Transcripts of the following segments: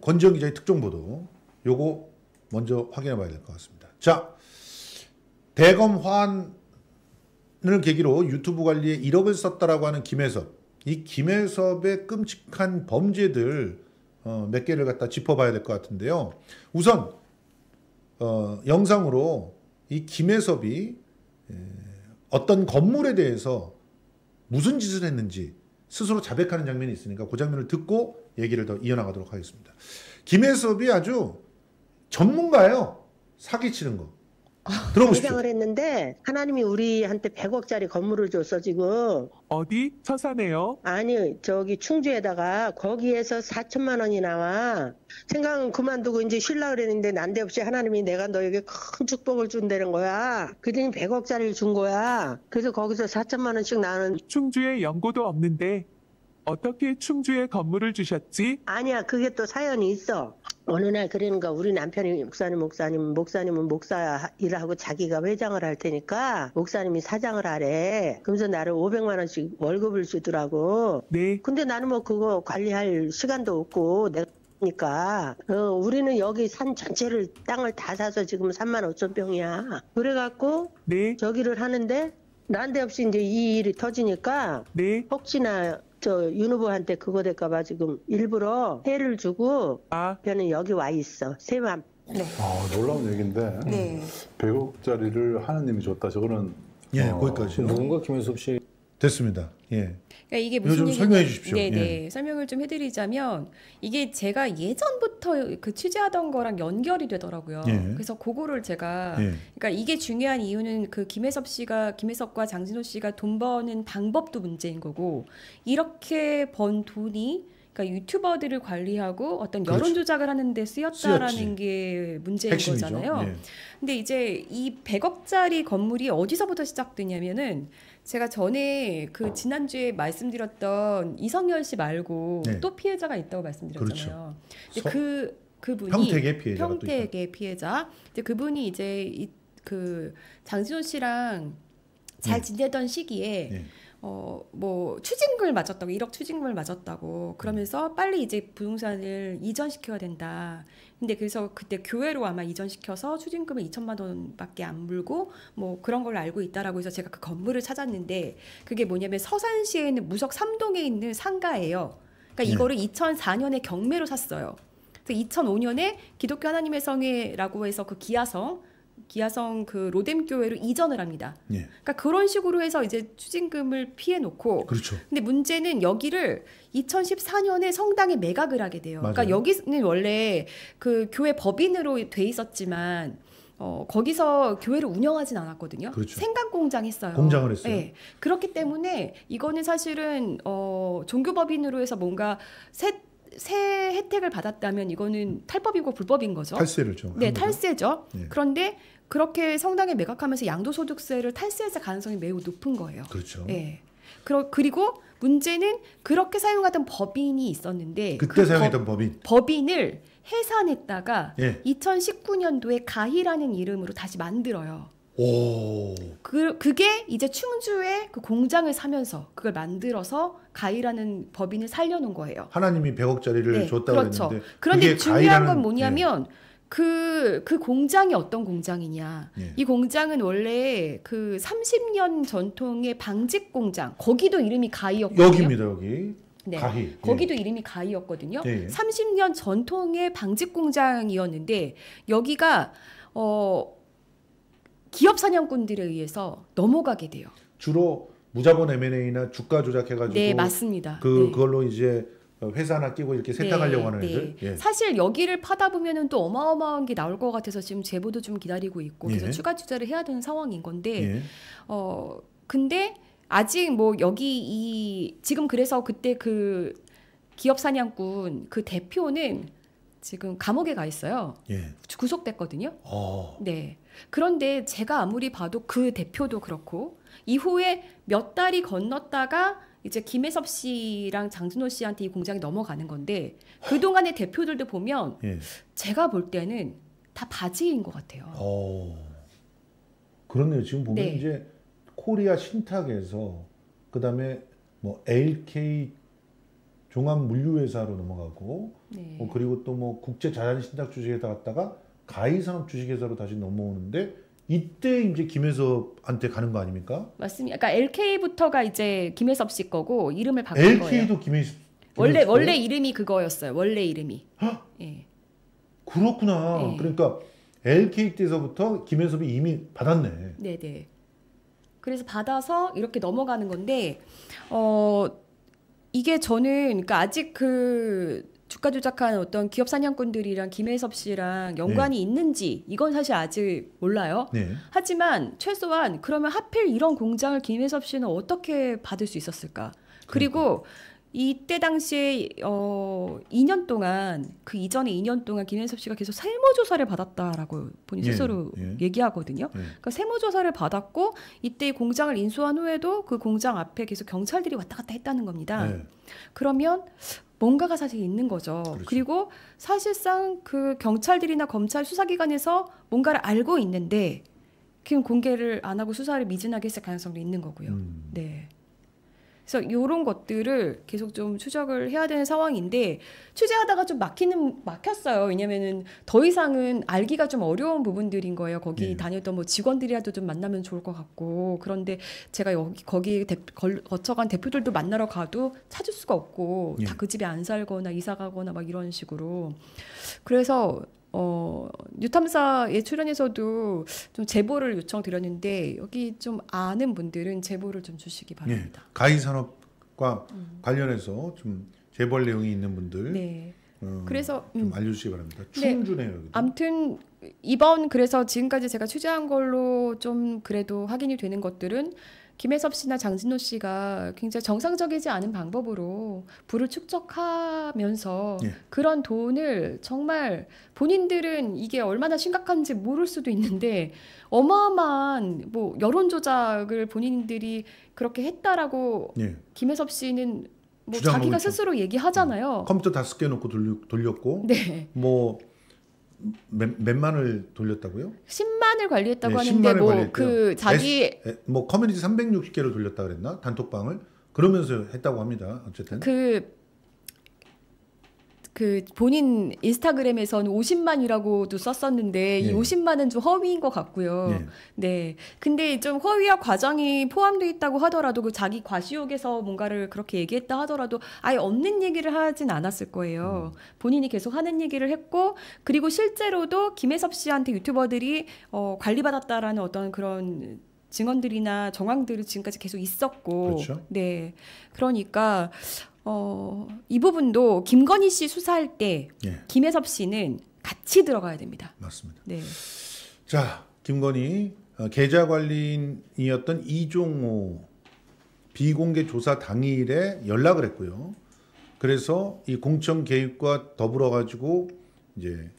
권지영 기자의 특종 보도 요거 먼저 확인해 봐야 될 것 같습니다. 자, 대검 화환을 계기로 유튜브 관리에 1억을 썼다라고 하는 김혜섭. 이 김혜섭의 끔찍한 범죄들 어, 몇 개를 갖다 짚어봐야 될 것 같은데요. 우선 어, 영상으로 이 김혜섭이 에, 어떤 건물에 대해서 무슨 짓을 했는지 스스로 자백하는 장면이 있으니까 그 장면을 듣고 얘기를 더 이어나가도록 하겠습니다. 김혜섭이 아주 전문가예요. 사기치는 거. 아, 들어보시죠. 예상을 했는데 하나님이 우리한테 100억짜리 건물을 줬어 지금. 어디? 서산에요? 아니 저기 충주에다가 거기에서 4천만 원이 나와. 생각은 그만두고 이제 쉴라 그랬는데 난데없이 하나님이 내가 너에게 큰 축복을 준다는 거야. 그랬더니 100억짜리를 준 거야. 그래서 거기서 4천만 원씩 나는. 충주에 연고도 없는데 어떻게 충주에 건물을 주셨지? 아니야, 그게 또 사연이 있어. 어느 날 그러니까 우리 남편이 목사님 목사님 목사님은 목사 일하고 자기가 회장을 할 테니까 목사님이 사장을 하래. 그러면서 나를 500만 원씩 월급을 주더라고. 네. 근데 나는 뭐 그거 관리할 시간도 없고 내가 그러니까 어, 우리는 여기 산 전체를 땅을 다 사서 지금 3만 5천 평이야. 그래갖고 네. 저기를 하는데 난데없이 이제 이 일이 터지니까 네. 혹시나 저윤 후보한테 그거 될까봐 지금 일부러 해를 주고 아. 변은 여기 와 있어. 세맘. 네. 아, 놀라운 얘기인데 네. 100억짜리를 음. 하느님이 줬다. 저거는 예, 어, 거기까지. 누군가 김현섭 씨 됐습니다. 예. 그러니까 이게 무슨 설명해 주십시오. 네, 네. 예. 설명을 좀 해드리자면 이게 제가 예전부터 그 취재하던 거랑 연결이 되더라고요. 예. 그래서 그거를 제가 예. 그러니까 이게 중요한 이유는 그 김혜섭 씨가 김혜섭과 장진호 씨가 돈 버는 방법도 문제인 거고 이렇게 번 돈이 그러니까 유튜버들을 관리하고 어떤 그렇죠. 여론 조작을 하는데 쓰였다라는 쓰였지. 게 문제인 핵심이죠. 거잖아요. 예. 근데 이제 이 100억짜리 건물이 어디서부터 시작되냐면은 제가 전에 그 지난주에 말씀드렸던 이성열 씨 말고 네. 또 피해자가 있다고 말씀드렸잖아요. 그렇죠. 그 그분이 평택의 피해자 평택의 피해자. 이제 그분이 이제 이, 그 장진호 씨랑 잘 네. 지내던 네. 시기에 네. 어뭐 추징금을 맞았다고 1억 추징금을 맞았다고 그러면서 빨리 이제 부동산을 이전시켜야 된다. 근데 그래서 그때 교회로 아마 이전시켜서 추징금이 2천만 원밖에 안 물고 뭐 그런 걸로 알고 있다라고 해서 제가 그 건물을 찾았는데 그게 뭐냐면 서산시에 있는 무석 3동에 있는 상가예요. 그러니까 네. 이거를 2004년에 경매로 샀어요. 그래서 2005년에 기독교 하나님의 성이라고 해서 그 기아성 기아성 그 로뎀 교회로 이전을 합니다. 예. 그러니까 그런 식으로 해서 이제 추징금을 피해 놓고 그렇죠. 근데 문제는 여기를 2014년에 성당에 매각을 하게 돼요. 그러니까 맞아요. 그러니까 여기는 원래 그 교회 법인으로 돼 있었지만 어, 거기서 교회를 운영하진 않았거든요. 그렇죠. 생강 공장했어요. 공장을 했어요. 네. 그렇기 때문에 이거는 사실은 어, 종교법인으로 해서 뭔가 새세 혜택을 받았다면 이거는 탈법이고 불법인 거죠. 탈세를 좀. 네, 탈세죠. 네. 그런데 그렇게 성당에 매각하면서 양도소득세를 탈세했을 가능성이 매우 높은 거예요. 그렇죠. 네. 그러, 그리고 문제는 그렇게 사용하던 법인이 있었는데 그때 그 사용했던 법, 인 법인. 법인을 해산했다가 예. 2019년도에 가희라는 이름으로 다시 만들어요. 오. 그, 그게 이제 충주에 그 공장을 사면서 그걸 만들어서 가이라는 법인을 살려놓은 거예요. 하나님이 100억짜리를 네, 줬다고 그렇죠. 그는데 그런데 중요한 가이라는, 건 뭐냐면 네. 그, 그 공장이 어떤 공장이냐. 예. 이 공장은 원래 그 30년 전통의 방직 공장. 거기도 이름이 가이였거든요. 여기입니다, 여기. 네. 가히. 예. 거기도 이름이 가이였거든요. 예. 30년 전통의 방직 공장이었는데 여기가 어 기업 사냥꾼들에 의해서 넘어가게 돼요. 주로 무자본 M&A나 주가 조작해가지고 네 맞습니다. 그 네. 그걸로 이제 회사 나 끼고 이렇게 네, 세탁하려고 네, 하는 애들. 네. 예. 사실 여기를 파다 보면은 또 어마어마한 게 나올 것 같아서 지금 제보도 좀 기다리고 있고 그래서 예. 추가 투자를 해야 되는 상황인 건데 예. 어 근데 아직 뭐 여기 이 지금 그래서 그때 그 기업 사냥꾼 그 대표는 지금 감옥에 가 있어요. 예. 구속됐거든요. 오. 어. 네. 그런데 제가 아무리 봐도 그 대표도 그렇고 이후에 몇 달이 건넜다가 이제 김혜섭 씨랑 장준호 씨한테 이 공장이 넘어가는 건데 그 동안의 대표들도 보면 예. 제가 볼 때는 다 바지인 것 같아요. 오. 어. 그렇네요. 지금 보면 네. 이제 코리아 신탁에서 그다음에 뭐 LK 종합물류회사로 넘어가고 네. 어, 그리고 또 뭐 국제자산신탁 주식에사 갔다가 가이산업 주식회사로 다시 넘어오는데 이때 이제 김혜섭한테 가는 거 아닙니까? 맞습니다. 그러니까 LK부터가 이제 김혜섭 씨 거고 이름을 바꾼 LK도 거예요. LK도 김혜섭. 원래 원래 이름이 그거였어요. 원래 이름이. 헉? 예. 그렇구나. 예. 그러니까 LK 때서부터 김혜섭이 이미 받았네. 네네. 그래서 받아서 이렇게 넘어가는 건데 어. 이게 저는 그러니까 아직 그 주가 조작한 어떤 기업 사냥꾼들이랑 김혜섭 씨랑 연관이 네. 있는지 이건 사실 아직 몰라요. 네. 하지만 최소한 그러면 하필 이런 공장을 김혜섭 씨는 어떻게 받을 수 있었을까? 그리고 그러니까. 이때 당시에 어 2년 동안 그 이전에 2년 동안 김현섭 씨가 계속 세무 조사를 받았다라고 본인 예, 스스로 예. 얘기하거든요. 예. 그러니까 세무 조사를 받았고 이때 공장을 인수한 후에도 그 공장 앞에 계속 경찰들이 왔다 갔다 했다는 겁니다. 예. 그러면 뭔가가 사실 있는 거죠. 그렇죠. 그리고 사실상 그 경찰들이나 검찰 수사기관에서 뭔가를 알고 있는데 그금 공개를 안 하고 수사를 미진하게 했을 가능성도 있는 거고요. 음. 네. 그래서 이런 것들을 계속 좀 추적을 해야 되는 상황인데 취재하다가 좀 막히는 막혔어요. 왜냐면은 더 이상은 알기가 좀 어려운 부분들인 거예요. 거기 예. 다녔던 뭐 직원들이라도 좀 만나면 좋을 것 같고 그런데 제가 여기 거기 거쳐간 대표들도 만나러 가도 찾을 수가 없고 예. 다그 네. 집에 안 살거나 이사 가거나 막 이런 식으로 그래서 어, 뉴탐사에 출연해서도 좀 제보를 요청드렸는데 여기 좀 아는 분들은 제보를 좀 주시기 예, 바랍니다. 네, 가히 산업과 음. 관련해서 좀 재벌 내용이 있는 분들. 네. 어, 그래서 좀 음. 알려주시기 바랍니다. 네. 충주네요. 네, 아무튼 이번 그래서 지금까지 제가 취재한 걸로 좀 그래도 확인이 되는 것들은 김혜섭 씨나 장진호 씨가 굉장히 정상적이지 않은 방법으로 부를 축적하면서 예. 그런 돈을 정말 본인들은 이게 얼마나 심각한지 모를 수도 있는데 어마어마한 뭐 여론 조작을 본인들이 그렇게 했다라고 예. 김혜섭 씨는 뭐 자기가 있죠. 스스로 얘기하잖아요. 음. 컴퓨터 다섯 개 놓고 돌렸고 네. 뭐 몇, 몇 만을 돌렸다고요? 10만을 관리했다고 네, 하는데 뭐 그 자기 S, 뭐 커뮤니티 360개를 돌렸다 그랬나 단톡방을 그러면서 했다고 합니다. 어쨌든 그그 본인 인스타그램에서는 50만이라고도 썼었는데 이 50만은 예. 좀 허위인 것 같고요. 예. 네. 근데 좀 허위와 과장이 포함돼 있다고 하더라도 그 자기 과시욕에서 뭔가를 그렇게 얘기했다 하더라도 아예 없는 얘기를 하진 않았을 거예요. 음. 본인이 계속 하는 얘기를 했고 그리고 실제로도 김혜섭 씨한테 유튜버들이 어, 관리받았다라는 어떤 그런 증언들이나 정황들이 지금까지 계속 있었고 그렇죠. 네 그러니까 어, 이 부분도 김건희 씨 수사할 때 예. 김혜섭 씨는 같이 들어가야 됩니다. 맞습니다. 네. 자, 김건희 어, 계좌 관리인이었던 이종호 비공개 조사 당일에 연락을 했고요. 그래서 이공청 개입과 더불어 가지고 이제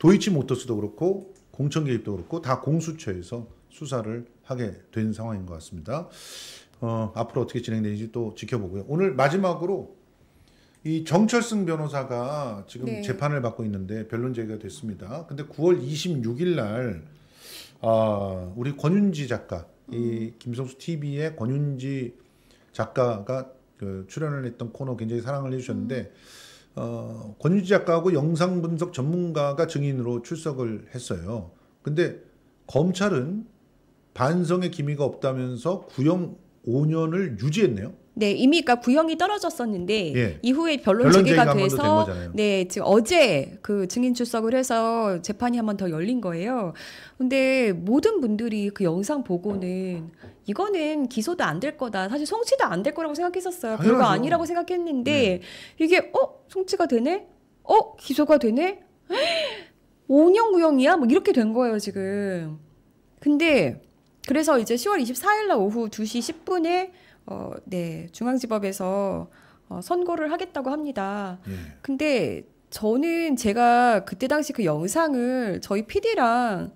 도이치 모터스도 그렇고 공청 개입도 그렇고 다 공수처에서 수사를 하게 된 상황인 것 같습니다. 어, 앞으로 어떻게 진행되는지 또 지켜보고요. 오늘 마지막으로 이 정철승 변호사가 지금 네. 재판을 받고 있는데 변론 제기가 됐습니다. 근데 9월 26일 날 아, 우리 권윤지 작가, 음. 이 김성수 TV의 권윤지 작가가 그 출연을 했던 코너 굉장히 사랑을 해주셨는데 음. 어, 권윤지 작가하고 영상 분석 전문가가 증인으로 출석을 했어요. 근데 검찰은 반성의 기미가 없다면서 구형 5년을 유지했네요. 네, 이미 그러니까 구형이 떨어졌었는데 예. 이후에 변론 제기가 돼서 네, 지금 어제 그 증인 출석을 해서 재판이 한 번 더 열린 거예요. 근데 모든 분들이 그 영상 보고는 이거는 기소도 안 될 거다. 사실 송치도 안 될 거라고 생각했었어요. 당연하죠. 별거 아니라고 생각했는데 네. 이게 어, 송치가 되네? 어, 기소가 되네? 5년 구형이야? 뭐 이렇게 된 거예요, 지금. 근데 그래서 이제 10월 24일 날 오후 2시 10분에 어, 네, 중앙지법에서 어, 선고를 하겠다고 합니다. 예. 근데 저는 제가 그때 당시 그 영상을 저희 PD랑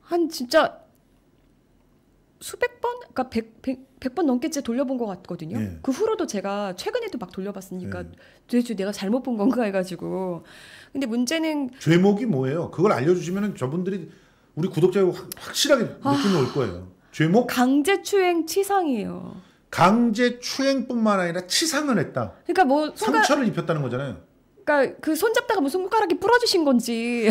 한 진짜 수백 번, 그러니까 백, 백, 백 번 넘게 돌려본 것 같거든요. 예. 그 후로도 제가 최근에도 막 돌려봤으니까 예. 도대체 내가 잘못 본 건가 해가지고. 근데 문제는 죄목이 뭐예요? 그걸 알려주시면 저분들이 우리 구독자가 확실하게 아. 느낌이 아... 올 거예요. 죄목 강제추행 치상이에요. 강제추행뿐만 아니라 치상을 했다. 그러니까 뭐 손가... 상처를 입혔다는 거잖아요. 그러니까 그 손잡다가 무슨 뭐 손가락이 부러지신 건지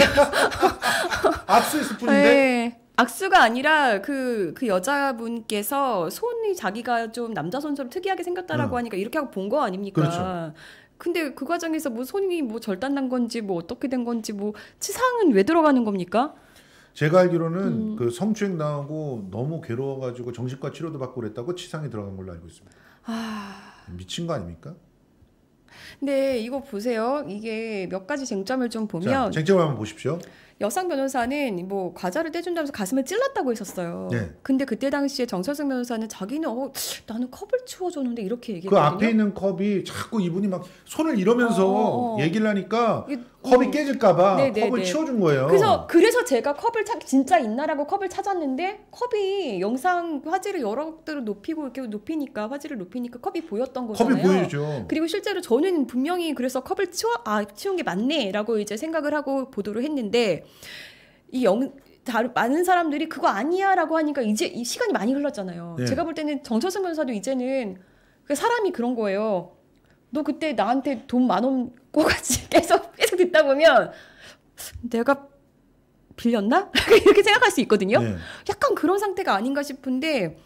악수했을 뿐인데. 네. 악수가 아니라 그, 그 여자분께서 손이 자기가 좀 남자 손처럼 특이하게 생겼다라고 응. 음. 하니까 이렇게 하고 본 거 아닙니까? 그렇죠. 근데 그 과정에서 뭐 손이 뭐 절단난 건지 뭐 어떻게 된 건지 뭐 치상은 왜 들어가는 겁니까? 제가 알기로는 음. 그 성추행 당하고 너무 괴로워가지고 정신과 치료도 받고 그랬다고 치상에 들어간 걸로 알고 있습니다. 아... 미친 거 아닙니까? 네, 이거 보세요. 이게 몇 가지 쟁점을 좀 보면 자, 쟁점 한번 보십시오. 여성 변호사는 뭐 과자를 떼준다면서 가슴을 찔렀다고 했었어요. 네. 근데 그때 당시에 정철승 변호사는 자기는 어 나는 컵을 치워줬는데 이렇게 얘기했거든요. 그 앞에 있는 컵이 자꾸 이분이 막 손을 이러면서 어, 어. 어. 얘기를 하니까 컵이 음. 깨질까봐 네, 네, 컵을 네. 치워준 거예요. 그래서 그래서 제가 컵을 찾 진짜 있나라고 컵을 찾았는데 컵이 영상 화질을 여러 대로 높이고 이렇게 높이니까 화질을 높이니까 컵이 보였던 거잖아요. 컵이 보이죠. 그리고 실제로 저는 분명히 그래서 컵을 치워 아 치운 게 맞네라고 이제 생각을 하고 보도를 했는데 이 영, 많은 사람들이 그거 아니야라고 하니까 이제 이 시간이 많이 흘렀잖아요. 네. 제가 볼 때는 정철승 변사도 호 이제는 그 사람이 그런 거예요. 너 그때 나한테 돈 만 원 꼬같이 계속 계속 듣다 보면 내가 빌렸나 이렇게 생각할 수 있거든요. 네. 약간 그런 상태가 아닌가 싶은데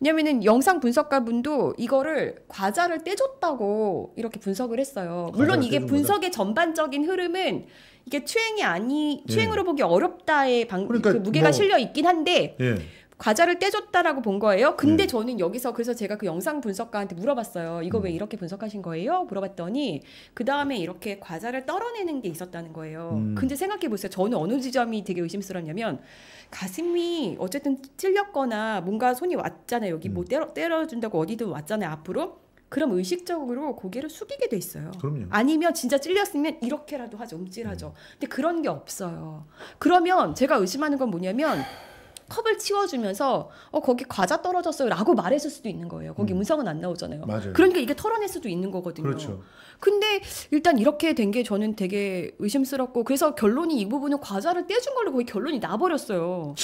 왜냐면은 영상 분석가분도 이거를 과자를 떼줬다고 이렇게 분석을 했어요. 물론 이게 분석의 전반적인 흐름은 이게 추행이 아니 예. 추행으로 예. 보기 어렵다의 방, 그러니까 그 무게가 뭐, 실려 있긴 한데 예. 과자를 떼줬다라고 본 거예요. 근데 예. 저는 여기서 그래서 제가 그 영상 분석가한테 물어봤어요. 이거 음. 왜 이렇게 분석하신 거예요? 물어봤더니 그 다음에 이렇게 과자를 떨어내는 게 있었다는 거예요. 음. 근데 생각해 보세요. 저는 어느 지점이 되게 의심스럽냐면 가슴이 어쨌든 찔렸거나 뭔가 손이 왔잖아요. 여기 뭐 음. 뭐 때려, 때려준다고 어디든 왔잖아요. 앞으로 그럼 의식적으로 고개를 숙이게 돼 있어요. 그럼요. 아니면 진짜 찔렸으면 이렇게라도 하죠. 움찔하죠. 음. 근데 그런 게 없어요. 그러면 제가 의심하는 건 뭐냐면 컵을 치워주면서 어 거기 과자 떨어졌어요라고 말했을 수도 있는 거예요. 거기 음. 음성은 안 나오잖아요. 맞아요. 그러니까 이게 털어낼 수도 있는 거거든요. 그렇죠. 근데 일단 이렇게 된 게 저는 되게 의심스럽고 그래서 결론이 이 부분은 과자를 떼준 걸로 거의 결론이 나버렸어요.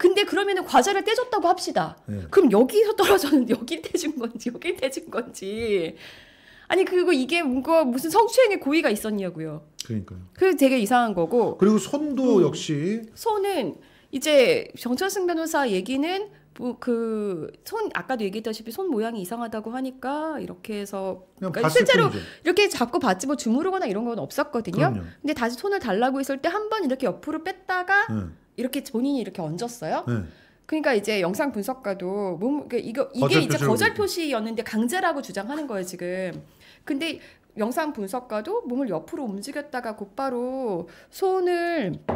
근데 그러면은 과자를 떼줬다고 합시다. 네. 그럼 여기서 떨어졌는데 여기 떼준 건지 여기 떼준 건지 아니 그리고 이게 뭔가 무슨 성추행의 고의가 있었냐고요. 그러니까요. 그 되게 이상한 거고. 그리고 손도 음, 역시 손은 이제 정철승 변호사 얘기는 뭐 그손 아까도 얘기했다시피 손 모양이 이상하다고 하니까 이렇게 해서 그러니까 실제로 뿐이죠. 이렇게 잡고 받지뭐 주무르거나 이런 건 없었거든요. 그럼요. 근데 다시 손을 달라고 했을 때 한 번 이렇게 옆으로 뺐다가 음. 이렇게 본인이 이렇게 얹었어요. 네. 그러니까 이제 영상 분석가도 몸 그 이거 이게 거절 이제 거절 표시였는데 강제라고 주장하는 거예요 지금. 근데 영상 분석가도 몸을 옆으로 움직였다가 곧바로 손을 네.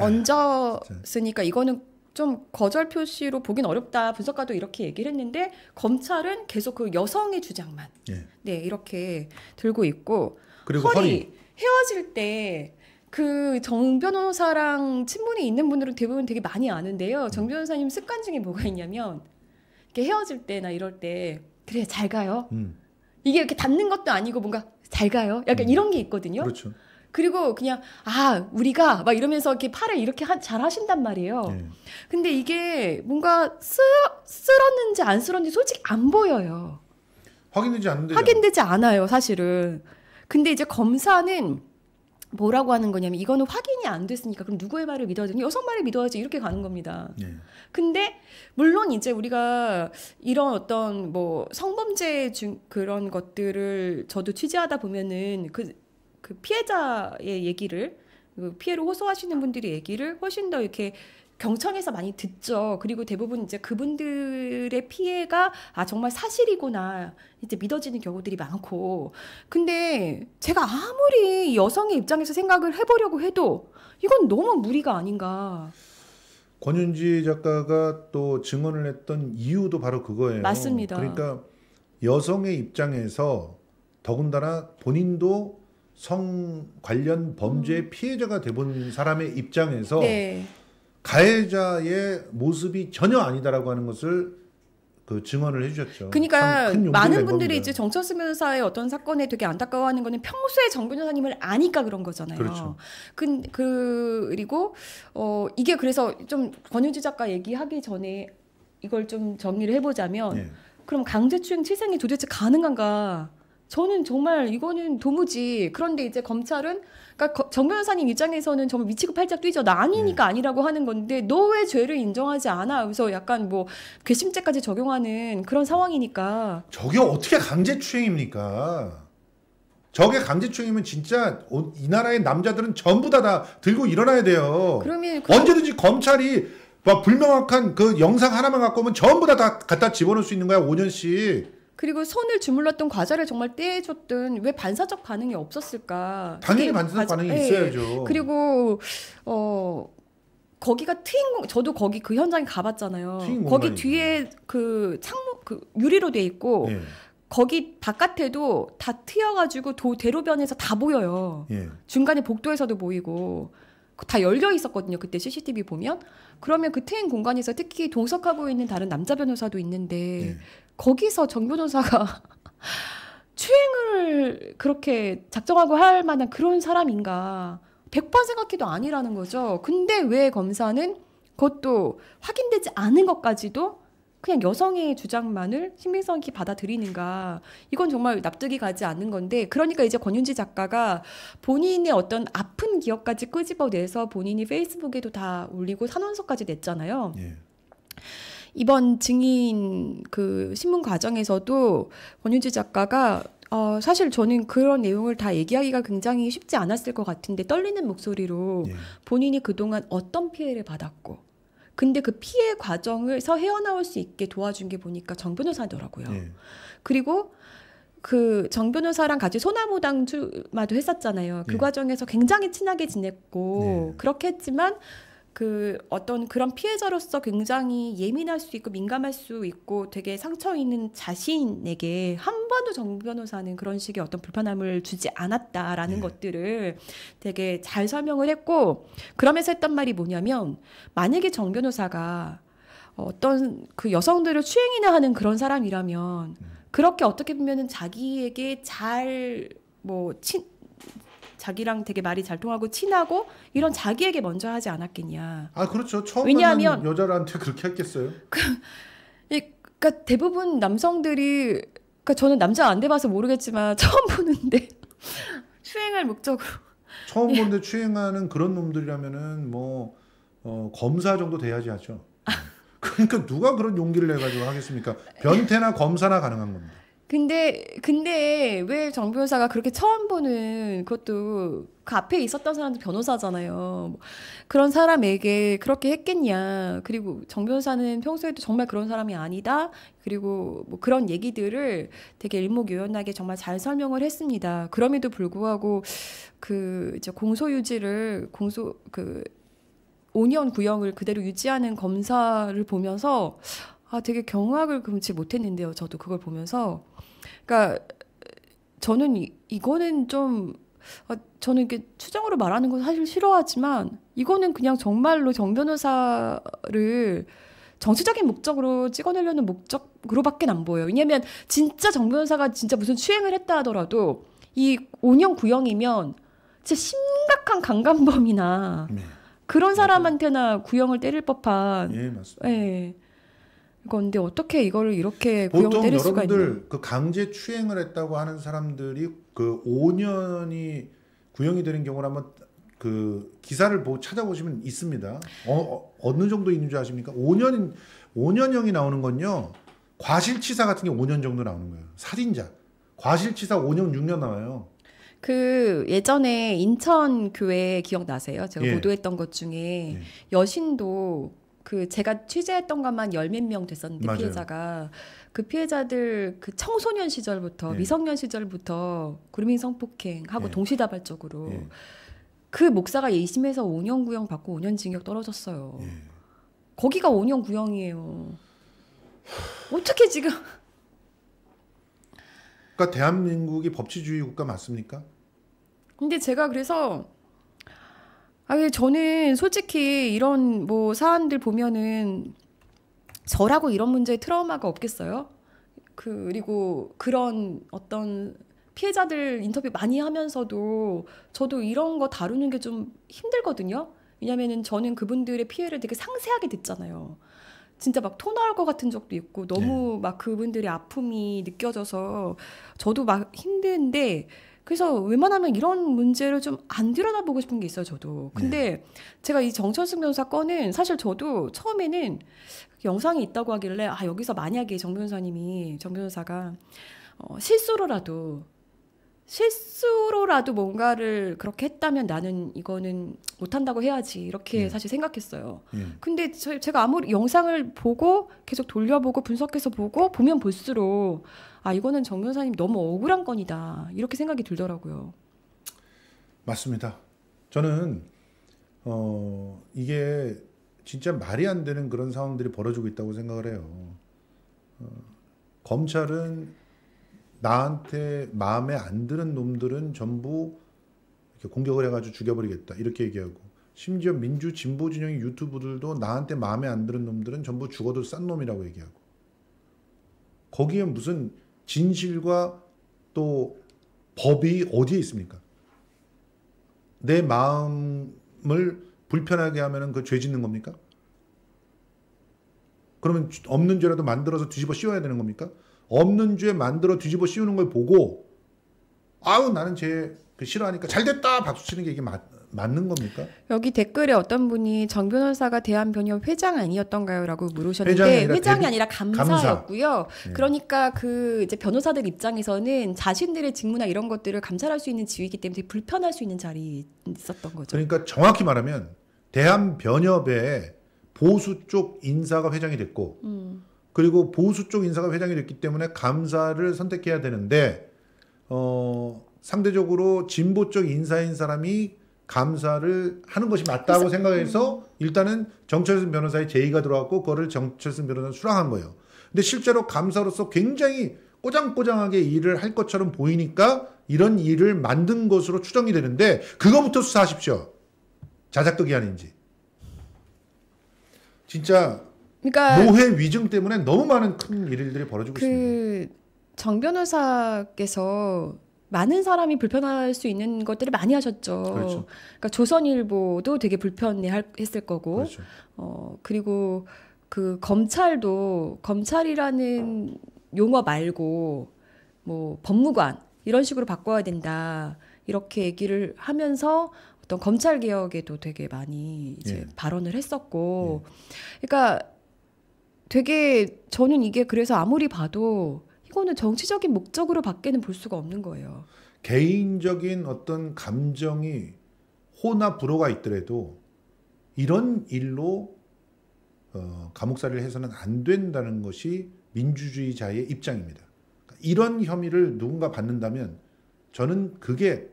얹었으니까 이거는 좀 거절 표시로 보긴 어렵다 분석가도 이렇게 얘기를 했는데 검찰은 계속 그 여성의 주장만 예. 네 이렇게 들고 있고 허리, 허리 헤어질 때 그정 변호사랑 친분이 있는 분들은 대부분 되게 많이 아는데요. 정 음. 변호사님 습관 중에 뭐가 있냐면 이렇게 헤어질 때나 이럴 때 그래 잘 가요. 음. 이게 이렇게 닿는 것도 아니고 뭔가 잘 가요. 약간 음. 이런 게 있거든요. 그렇죠. 그리고 그냥 아 우리가 막 이러면서 이렇게 팔을 이렇게 하, 잘 하신단 말이에요. 네. 근데 이게 뭔가 쓰, 쓸었는지 안쓰었는지 솔직히 안 보여요. 확인되지 않는데 확인되지 않아요 사실은. 근데 이제 검사는 뭐라고 하는 거냐면 이거는 확인이 안 됐으니까 그럼 누구의 말을 믿어야 되니 여성 말을 믿어야지 이렇게 가는 겁니다. 네. 근데 물론 이제 우리가 이런 어떤 뭐 성범죄 중 그런 것들을 저도 취재하다 보면은 그, 그 피해자의 얘기를 그피해를 호소하시는 분들의 얘기를 훨씬 더 이렇게 경청에서 많이 듣죠. 그리고 대부분 이제 그분들의 피해가 아 정말 사실이구나 이제 믿어지는 경우들이 많고 근데 제가 아무리 여성의 입장에서 생각을 해보려고 해도 이건 너무 무리가 아닌가. 권윤지 작가가 또 증언을 했던 이유도 바로 그거예요. 맞습니다. 그러니까 여성의 입장에서 더군다나 본인도 성 관련 범죄의 음. 피해자가 돼본 사람의 입장에서 네. 가해자의 모습이 전혀 아니다라고 하는 것을 그 증언을 해주셨죠. 그러니까 많은 분들이 이제 정철수 변호사의 어떤 사건에 되게 안타까워하는 거는 평소에 정 변호사님을 아니까 그런 거잖아요. 그렇죠. 그, 그리고 어 이게 그래서 좀 권유지 작가 얘기하기 전에 이걸 좀 정리를 해보자면 예. 그럼 강제추행 치생이 도대체 가능한가? 저는 정말 이거는 도무지 그런데 이제 검찰은 그러니까 정 변호사님 입장에서는 정말 미치고 팔짝 뛰죠. 나 아니니까 네. 아니라고 하는 건데 너왜 죄를 인정하지 않아? 그래서 약간 뭐 괘씸죄까지 적용하는 그런 상황이니까 저게 어떻게 강제추행입니까? 저게 강제추행이면 진짜 이 나라의 남자들은 전부 다 다 들고 일어나야 돼요. 그러면 그... 언제든지 검찰이 막 불명확한 그 영상 하나만 갖고 오면 전부 다, 다 갖다 집어넣을 수 있는 거야 5년씩. 그리고 손을 주물렀던 과자를 정말 떼줬든 왜 반사적 반응이 없었을까? 당연히 반사적 과자, 반응이 예. 있어야죠. 그리고 어 거기가 트인 공 저도 거기 그 현장에 가봤잖아요. 거기 뒤에 그 창문 그 유리로 돼 있고 예. 거기 바깥에도 다 트여가지고 도 대로변에서 다 보여요. 예. 중간에 복도에서도 보이고 다 열려 있었거든요. 그때 CCTV 보면 그러면 그 트인 공간에서 특히 동석하고 있는 다른 남자 변호사도 있는데 네. 거기서 정 변호사가 추행을 그렇게 작정하고 할 만한 그런 사람인가 백0 0번 생각해도 아니라는 거죠. 근데 왜 검사는 그것도 확인되지 않은 것까지도 그냥 여성의 주장만을 신빙성 있게 받아들이는가 이건 정말 납득이 가지 않는 건데 그러니까 이제 권윤지 작가가 본인의 어떤 아픈 기억까지 끄집어내서 본인이 페이스북에도 다 올리고 산원서까지 냈잖아요. 예. 이번 증인 그 신문 과정에서도 권윤지 작가가 어, 사실 저는 그런 내용을 다 얘기하기가 굉장히 쉽지 않았을 것 같은데 떨리는 목소리로 예. 본인이 그동안 어떤 피해를 받았고 근데 그 피해 과정에서 헤어나올 수 있게 도와준 게 보니까 정 변호사더라고요. 네. 그리고 그 정 변호사랑 같이 소나무 당주마도 했었잖아요. 그 네. 과정에서 굉장히 친하게 지냈고 네. 그렇게 했지만 그 어떤 그런 피해자로서 굉장히 예민할 수 있고 민감할 수 있고 되게 상처 있는 자신에게 한 한번도 정 변호사는 그런 식의 어떤 불편함을 주지 않았다라는 네. 것들을 되게 잘 설명을 했고 그러면서 했던 말이 뭐냐면 만약에 정 변호사가 어떤 그 여성들을 추행이나 하는 그런 사람이라면 음. 그렇게 어떻게 보면은 자기에게 잘 뭐 친 자기랑 되게 말이 잘 통하고 친하고 이런 자기에게 먼저 하지 않았겠냐. 아 그렇죠. 처음 왜냐하면 여자한테 그렇게 했겠어요. 그, 그러니까 대부분 남성들이 그러니까 저는 남자 안 돼봐서 모르겠지만 처음 보는데 추행할 목적으로. 처음 보는데 추행하는 그런 놈들이라면은 뭐 어, 검사 정도 돼야지 하죠. 아. 그러니까 누가 그런 용기를 내가지고 하겠습니까? 변태나 검사나 가능한 겁니다. 근데 근데 왜 정 변호사가 그렇게 처음 보는 그것도 그 앞에 있었던 사람도 변호사잖아요. 뭐 그런 사람에게 그렇게 했겠냐. 그리고 정 변호사는 평소에도 정말 그런 사람이 아니다. 그리고 뭐 그런 얘기들을 되게 일목요연하게 정말 잘 설명을 했습니다. 그럼에도 불구하고 그 이제 공소유지를 공소 그 5년 구형을 그대로 유지하는 검사를 보면서 아 되게 경악을 금치 못했는데요. 저도 그걸 보면서 그러니까 저는 이, 이거는 좀 아, 저는 이게 추정으로 말하는 건 사실 싫어하지만 이거는 그냥 정말로 정 변호사를 정치적인 목적으로 찍어내려는 목적으로밖에 안 보여요. 왜냐하면 진짜 정 변호사가 진짜 무슨 추행을 했다 하더라도 이 5년 구형이면 진짜 심각한 강간범이나 네. 그런 사람한테나 구형을 때릴 법한 예 맞습니다. 예. 그런데 어떻게 이거를 이렇게 구형 때릴 수가 있는? 보통 여러분들 그 강제 추행을 했다고 하는 사람들이 그 5년이 구형이 되는 경우를 한번 그 기사를 보, 찾아보시면 있습니다. 어, 어, 느 정도 있는 줄 아십니까? 5년 5년형이 나오는 건요. 과실치사 같은 게 5년 정도 나오는 거예요. 살인자. 과실치사 5년 6년 나와요. 그 예전에 인천 교회 기억나세요? 제가 예. 보도했던 것 중에 예. 여신도 그 제가 취재했던 것만 열몇명 됐었는데 맞아요. 피해자가 그 피해자들 그 청소년 시절부터 예. 미성년 시절부터 그루밍 성폭행 하고 예. 동시다발적으로 예. 그 목사가 예심에서 5년 구형 받고 5년 징역 떨어졌어요. 예. 거기가 5년 구형이에요. 어떻게 지금? 그러니까 대한민국이 법치주의 국가 맞습니까? 근데 제가 그래서 아니 저는 솔직히 이런 뭐 사안들 보면은 저라고 이런 문제에 트라우마가 없겠어요. 그, 그리고 그런 어떤 피해자들 인터뷰 많이 하면서도 저도 이런 거 다루는 게 좀 힘들거든요. 왜냐면은 저는 그분들의 피해를 되게 상세하게 듣잖아요. 진짜 막 토 나올 것 같은 적도 있고 너무 네. 막 그분들의 아픔이 느껴져서 저도 막 힘든데 그래서 웬만하면 이런 문제를 좀안 들여다보고 싶은 게 있어요, 저도. 네. 근데 네. 제가 이 정천승 변호사 건은 사실 저도 처음에는 영상이 있다고 하길래 아, 여기서 만약에 정 변호사님이 정 변호사가 어, 실수로라도 실수로라도 뭔가를 그렇게 했다면 나는 이거는 못한다고 해야지 이렇게 예. 사실 생각했어요. 예. 근데 저, 제가 아무리 영상을 보고 계속 돌려보고 분석해서 보고 보면 볼수록 아 이거는 정 변호사님 너무 억울한 건이다 이렇게 생각이 들더라고요. 맞습니다. 저는 어 이게 진짜 말이 안 되는 그런 상황들이 벌어지고 있다고 생각을 해요. 어, 검찰은 나한테 마음에 안 드는 놈들은 전부 이렇게 공격을 해가지고 죽여버리겠다 이렇게 얘기하고 심지어 민주 진보 진영의 유튜브들도 나한테 마음에 안 드는 놈들은 전부 죽어도 싼 놈이라고 얘기하고 거기에 무슨 진실과 또 법이 어디에 있습니까? 내 마음을 불편하게 하면 그죄 짓는 겁니까? 그러면 없는 죄라도 만들어서 뒤집어 씌워야 되는 겁니까? 없는 죄 만들어 뒤집어 씌우는 걸 보고 아우 나는 죄 싫어하니까 잘 됐다 박수 치는 게 이게 맞, 맞는 겁니까? 여기 댓글에 어떤 분이 정 변호사가 대한변협 회장 아니었던가요라고 물으셨는데 회장이 회장이 아니라 감사였고요. 감사. 예. 그러니까 그 이제 변호사들 입장에서는 자신들의 직무나 이런 것들을 감찰할 수 있는 지위이기 때문에 불편할 수 있는 자리 있었던 거죠. 그러니까 정확히 말하면 대한변협의 보수 쪽 인사가 회장이 됐고 음. 그리고 보수 쪽 인사가 회장이 됐기 때문에 감사를 선택해야 되는데 어 상대적으로 진보 쪽 인사인 사람이 감사를 하는 것이 맞다고 그래서, 생각해서 음. 일단은 정철순 변호사의 제의가 들어왔고 그거를 정철순 변호사는 수락한 거예요. 근데 실제로 감사로서 굉장히 꼬장꼬장하게 일을 할 것처럼 보이니까 이런 일을 만든 것으로 추정이 되는데 그거부터 수사하십시오. 자작도기한인지 진짜 그러니까 노회 위증 때문에 너무 많은 큰 일들이 벌어지고 그 있습니다. 정 변호사께서 많은 사람이 불편할 수 있는 것들을 많이 하셨죠. 그렇죠. 그러니까 조선일보도 되게 불편해했을 거고, 그렇죠. 어 그리고 그 검찰도 검찰이라는 용어 말고 뭐 법무관 이런 식으로 바꿔야 된다 이렇게 얘기를 하면서 어떤 검찰 개혁에도 되게 많이 이제 예. 발언을 했었고, 예. 그러니까 되게 저는 이게 그래서 아무리 봐도 사고는 정치적인 목적으로 밖에는 볼 수가 없는 거예요. 개인적인 어떤 감정이 호나 불호가 있더라도 이런 일로 어, 감옥살이를 해서는 안 된다는 것이 민주주의자의 입장입니다. 그러니까 이런 혐의를 누군가 받는다면 저는 그게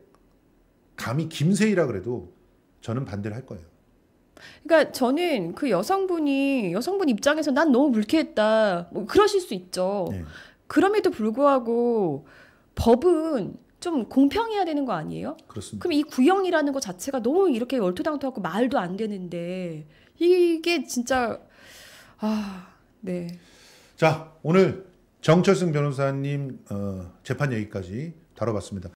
감히 김세희라 그래도 저는 반대를 할 거예요. 그러니까 저는 그 여성분이 여성분 입장에서 난 너무 불쾌했다 뭐 그러실 수 있죠. 네. 그럼에도 불구하고 법은 좀 공평해야 되는 거 아니에요? 그렇습니다. 그럼 이 구형이라는 것 자체가 너무 이렇게 얼토당토하고 말도 안 되는데 이게 진짜 아 네. 자 오늘 정철승 변호사님 어, 재판 여기까지 다뤄봤습니다.